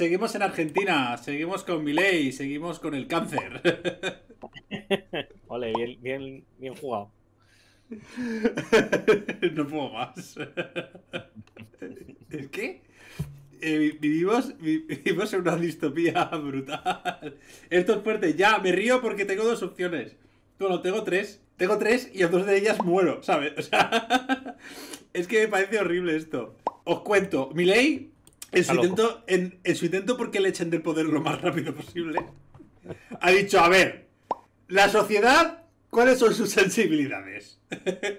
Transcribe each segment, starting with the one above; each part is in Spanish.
seguimos en Argentina, seguimos con Milei, seguimos con el cáncer. Ole, bien, jugado. No puedo más. Es qué eh, vivimos, vivimos en una distopía brutal. Esto es fuerte. Ya, me río porque tengo dos opciones. Bueno, tengo tres. Tengo tres y a dos de ellas muero, ¿sabes? es que me parece horrible esto. Os cuento, Miley. En su, intento, en, porque le echen del poder lo más rápido posible, ha dicho, a ver, la sociedad, ¿cuáles son sus sensibilidades?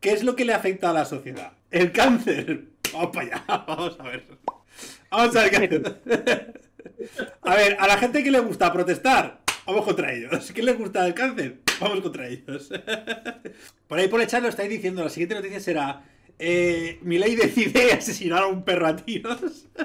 ¿Qué es lo que le afecta a la sociedad? El cáncer. Vamos para allá, vamos a ver. Vamos a ver. qué A ver, a la gente que le gusta protestar, vamos contra ellos. ¿Qué le gusta el cáncer? Vamos contra ellos. Por ahí por el chat lo estáis diciendo, la siguiente noticia será eh, ley decide asesinar a un perro a tiros.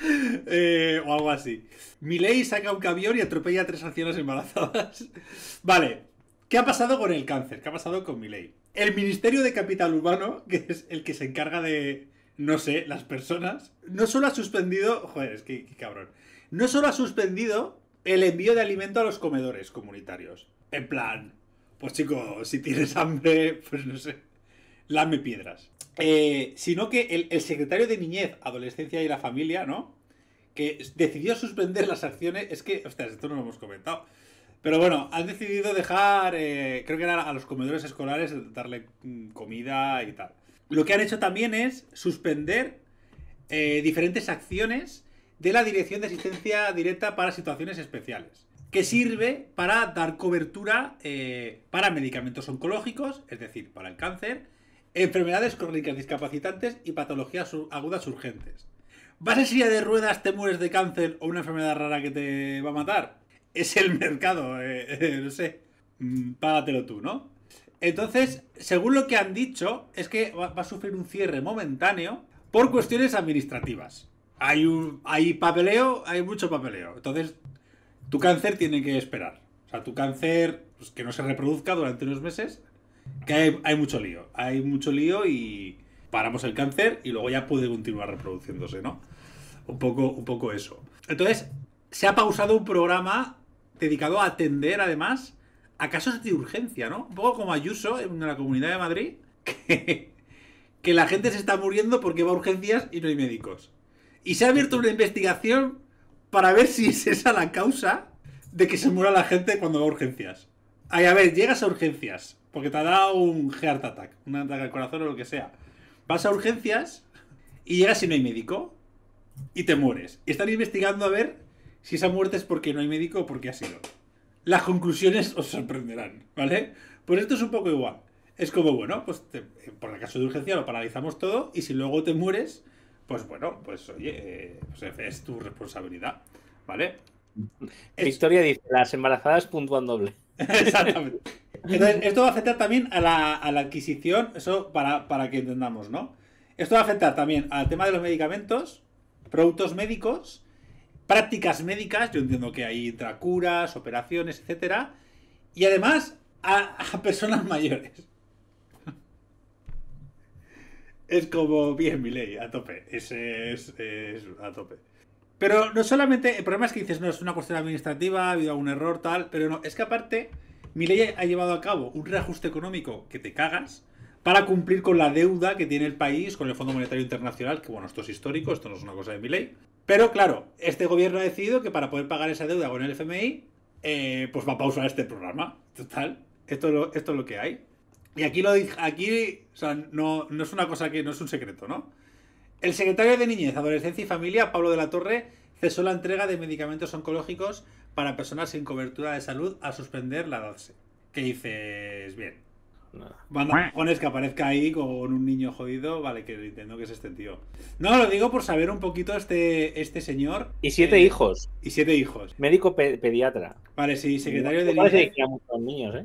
Eh, o algo así. ley saca un camión y atropella a tres ancianas embarazadas. vale, ¿qué ha pasado con el cáncer? ¿Qué ha pasado con ley El Ministerio de Capital urbano que es el que se encarga de, no sé, las personas, no solo ha suspendido... Joder, es que, cabrón. No solo ha suspendido el envío de alimento a los comedores comunitarios. En plan, pues chico, si tienes hambre, pues no sé, lame piedras. Eh, sino que el, secretario de Niñez, Adolescencia y la Familia, ¿no? Que decidió suspender las acciones. Es que, ostras, esto no lo hemos comentado. Pero bueno, han decidido dejar, eh, creo que era a los comedores escolares, darle mm, comida y tal. Lo que han hecho también es suspender eh, diferentes acciones de la Dirección de Asistencia Directa para Situaciones Especiales, que sirve para dar cobertura para medicamentos oncológicos, es decir, para el cáncer, enfermedades crónicas discapacitantes y patologías agudas urgentes. ¿Vas en silla de ruedas, te mueres de cáncer o una enfermedad rara que te va a matar? Es el mercado, eh, eh, no sé. Mm, págatelo tú, ¿no? Entonces, según lo que han dicho, es que va, a sufrir un cierre momentáneo por cuestiones administrativas. Hay, un, hay papeleo, hay mucho papeleo. Entonces, tu cáncer tiene que esperar. O sea, tu cáncer, pues, que no se reproduzca durante unos meses que hay, mucho lío. Hay mucho lío y paramos el cáncer y luego ya puede continuar reproduciéndose, ¿no? Un poco, un poco eso. Entonces, se ha pausado un programa dedicado a atender, además, a casos de urgencia, ¿no? Un poco como Ayuso en la Comunidad de Madrid, que, la gente se está muriendo porque va a urgencias y no hay médicos. Y se ha abierto una investigación para ver si es esa la causa de que se muera la gente cuando va a urgencias. Ay, a ver, llegas a urgencias porque te ha dado un heart attack, un ataque al corazón o lo que sea. Vas a urgencias y llegas y no hay médico y te mueres. están investigando a ver si esa muerte es porque no hay médico o porque ha sido. Las conclusiones os sorprenderán, ¿vale? Pues esto es un poco igual. Es como, bueno, pues eh, por el caso de urgencia lo paralizamos todo y si luego te mueres, pues bueno, pues oye, pues es tu responsabilidad, ¿vale? la historia dice, las embarazadas puntúan doble. Exactamente. Entonces, esto va a afectar también a la, adquisición, eso para, que entendamos, ¿no? Esto va a afectar también al tema de los medicamentos, productos médicos, prácticas médicas, yo entiendo que hay tracuras, operaciones, etcétera, y además a, personas mayores. Es como bien, mi ley, a tope. es, a tope. Pero no solamente, el problema es que dices, no, es una cuestión administrativa, ha habido algún error, tal, pero no, es que aparte ley ha llevado a cabo un reajuste económico que te cagas para cumplir con la deuda que tiene el país con el Fondo Monetario Internacional, que bueno, esto es histórico, esto no es una cosa de ley. Pero claro, este gobierno ha decidido que para poder pagar esa deuda con el FMI, eh, pues va a pausar este programa. Total, esto es lo, esto que hay. Y aquí lo aquí, no, no es una cosa que no es un secreto, ¿no? El secretario de Niñez, Adolescencia y Familia, Pablo de la Torre, cesó la entrega de medicamentos oncológicos para personas sin cobertura de salud a suspender la dosis ¿Qué dices? Bien. pones que aparezca ahí con un niño jodido, vale, que entiendo que es este tío. No, lo digo por saber un poquito este, este señor. Y siete eh, hijos. Y siete hijos. Médico pediatra. Vale, sí, secretario de niños, ¿eh?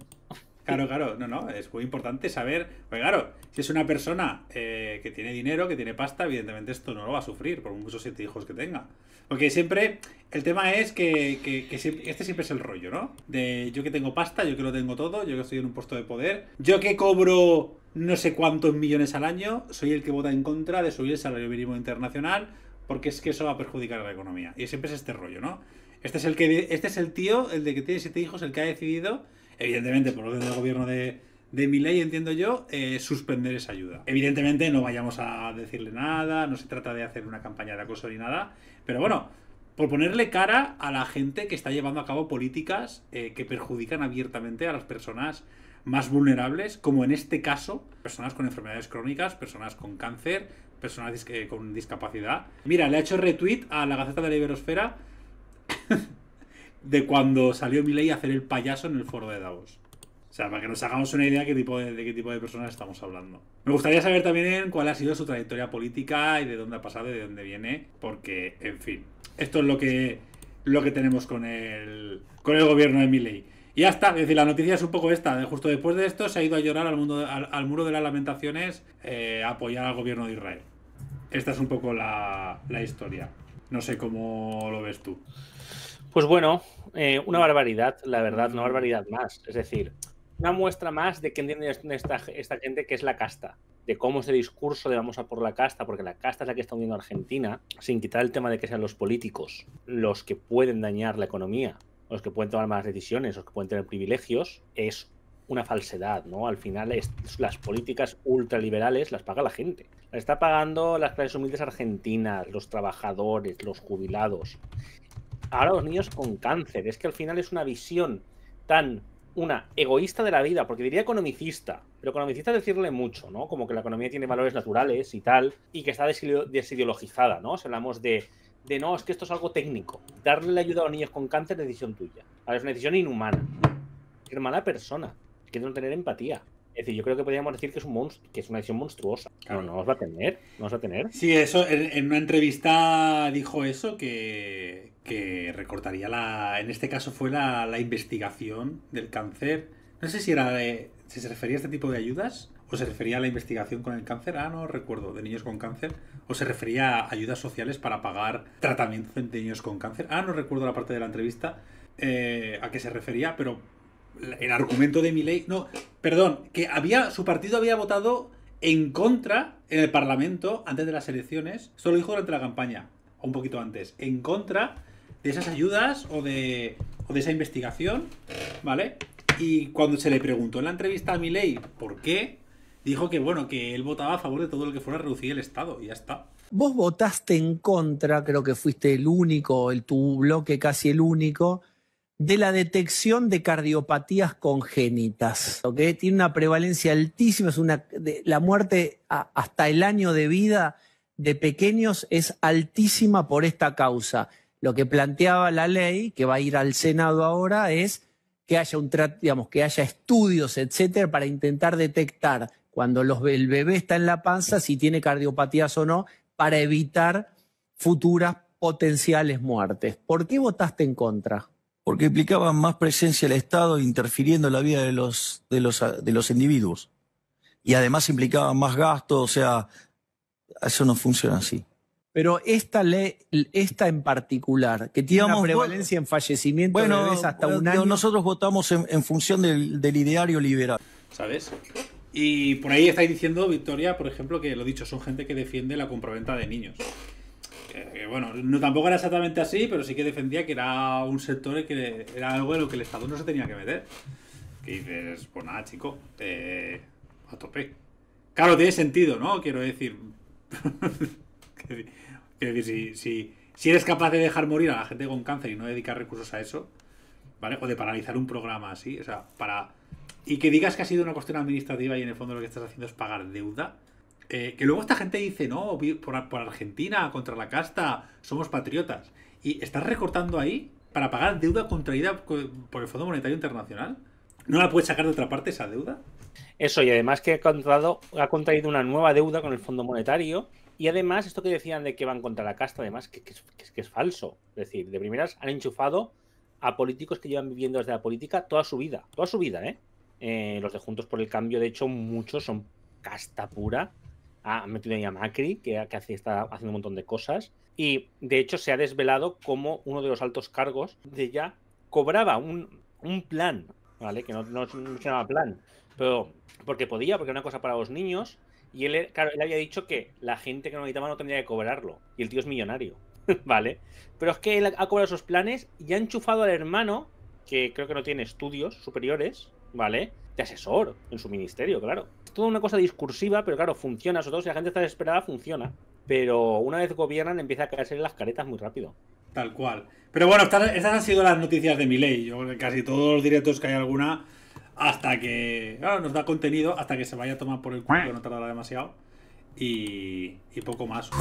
Claro, claro, no, no, es muy importante saber, porque claro, si es una persona eh, que tiene dinero, que tiene pasta, evidentemente esto no lo va a sufrir, por muchos siete hijos que tenga. Porque siempre, el tema es que, este siempre es el rollo, ¿no? De yo que tengo pasta, yo que lo tengo todo, yo que estoy en un puesto de poder, yo que cobro no sé cuántos millones al año, soy el que vota en contra de subir el salario mínimo internacional, porque es que eso va a perjudicar a la economía. Y siempre es este rollo, ¿no? Este es el que, este es el tío, el de que tiene siete hijos, el que ha decidido evidentemente por orden del gobierno de, de mi entiendo yo, eh, suspender esa ayuda. Evidentemente no vayamos a decirle nada, no se trata de hacer una campaña de acoso ni nada, pero bueno, por ponerle cara a la gente que está llevando a cabo políticas eh, que perjudican abiertamente a las personas más vulnerables, como en este caso, personas con enfermedades crónicas, personas con cáncer, personas eh, con discapacidad. Mira, le ha hecho retweet a la Gaceta de la Iberosfera de cuando salió Milei a hacer el payaso en el foro de Davos. O sea, para que nos hagamos una idea de qué tipo de, qué tipo de personas estamos hablando. Me gustaría saber también cuál ha sido su trayectoria política y de dónde ha pasado y de dónde viene, porque, en fin, esto es lo que, lo que tenemos con el, con el gobierno de Milei. Y ya está, es decir, la noticia es un poco esta. Justo después de esto se ha ido a llorar al, mundo, al, muro de las lamentaciones eh, a apoyar al gobierno de Israel. Esta es un poco la, la historia. No sé cómo lo ves tú. Pues bueno, eh, una mm. barbaridad, la verdad, una mm. barbaridad más. Es decir, una muestra más de que entiende esta, gente que es la casta, de cómo el discurso de vamos a por la casta, porque la casta es la que está uniendo a Argentina, sin quitar el tema de que sean los políticos los que pueden dañar la economía, los que pueden tomar más decisiones, los que pueden tener privilegios, es una falsedad, ¿no? Al final es, las políticas ultraliberales las paga la gente. Las está pagando las clases humildes argentinas, los trabajadores, los jubilados ahora los niños con cáncer. Es que al final es una visión tan, una, egoísta de la vida, porque diría economicista, pero economicista es decirle mucho, ¿no? Como que la economía tiene valores naturales y tal, y que está desideologizada, ¿no? O hablamos de, de no, es que esto es algo técnico. Darle la ayuda a los niños con cáncer es decisión tuya. Ahora, es una decisión inhumana. Es mala persona. que no tener empatía. Es decir, yo creo que podríamos decir que es, un que es una decisión monstruosa. Claro, no nos va a tener, no a tener. Sí, eso en, una entrevista dijo eso, que, que recortaría la. En este caso fue la, la investigación del cáncer. No sé si era si se refería a este tipo de ayudas o se refería a la investigación con el cáncer. Ah, no recuerdo, de niños con cáncer. O se refería a ayudas sociales para pagar tratamientos de niños con cáncer. Ah, no recuerdo la parte de la entrevista eh, a qué se refería, pero el argumento de mi ley. No, perdón, que había su partido había votado en contra en el Parlamento antes de las elecciones. Esto lo dijo durante la campaña, o un poquito antes. En contra de esas ayudas o de, esa investigación, ¿vale? Y cuando se le preguntó en la entrevista a Milei por qué, dijo que bueno, que él votaba a favor de todo lo que fuera reducir el Estado y ya está. Vos votaste en contra, creo que fuiste el único, el, tu bloque casi el único, de la detección de cardiopatías congénitas, que tiene una prevalencia altísima, es una, la muerte hasta el año de vida de pequeños es altísima por esta causa. Lo que planteaba la ley, que va a ir al Senado ahora, es que haya un digamos, que haya estudios, etcétera, para intentar detectar cuando el bebé está en la panza si tiene cardiopatías o no, para evitar futuras potenciales muertes. ¿Por qué votaste en contra? Porque implicaba más presencia del Estado interfiriendo en la vida de los, los, de los individuos. Y además implicaba más gasto, o sea, eso no funciona así. Pero esta ley, esta en particular, que tiene una prevalencia en fallecimiento bueno, de hasta un año. Nosotros votamos en, función del, ideario liberal. ¿Sabes? Y por ahí estáis diciendo, Victoria, por ejemplo, que lo dicho, son gente que defiende la compraventa de niños. Que, bueno, no tampoco era exactamente así, pero sí que defendía que era un sector que era algo en lo que el Estado no se tenía que meter. Que dices, pues nada, chico, eh, a tope. Claro, tiene sentido, ¿no? Quiero decir. que decir, si, si, si, eres capaz de dejar morir a la gente con cáncer y no dedicar recursos a eso, ¿vale? O de paralizar un programa así, o sea, para... Y que digas que ha sido una cuestión administrativa y en el fondo lo que estás haciendo es pagar deuda. Eh, que luego esta gente dice, no, por, Argentina, contra la casta, somos patriotas. Y estás recortando ahí para pagar deuda contraída por el Fondo Monetario Internacional. ¿No la puedes sacar de otra parte esa deuda? Eso, y además que ha, contraído, ha contraído una nueva deuda con el Fondo Monetario y además, esto que decían de que van contra la casta, además, que, es falso. Es decir, de primeras han enchufado a políticos que llevan viviendo desde la política toda su vida, toda su vida, ¿eh? eh los de Juntos por el Cambio, de hecho, muchos son casta pura. Ah, ha metido ahí a Macri, que, está haciendo un montón de cosas. Y de hecho, se ha desvelado como uno de los altos cargos de ya cobraba un, plan, ¿vale? Que no, no, no se llamaba plan, pero porque podía, porque era una cosa para los niños, y él, eh, claro, él había dicho que la gente que no necesitaba no tendría que cobrarlo. Y el tío es millonario, ¿vale? Pero es que él ha cobrado esos planes y ha enchufado al hermano, que creo que no tiene estudios superiores, ¿vale? De asesor en su ministerio, claro. Es toda una cosa discursiva, pero claro, funciona. Sobre todo si la gente está desesperada, funciona. Pero una vez gobiernan, empieza a caerse las caretas muy rápido. Tal cual. Pero bueno, estas, han sido las noticias de mi Yo casi todos los directos que hay alguna hasta que nos da contenido, hasta que se vaya a tomar por el culo, no tardará demasiado, y poco más.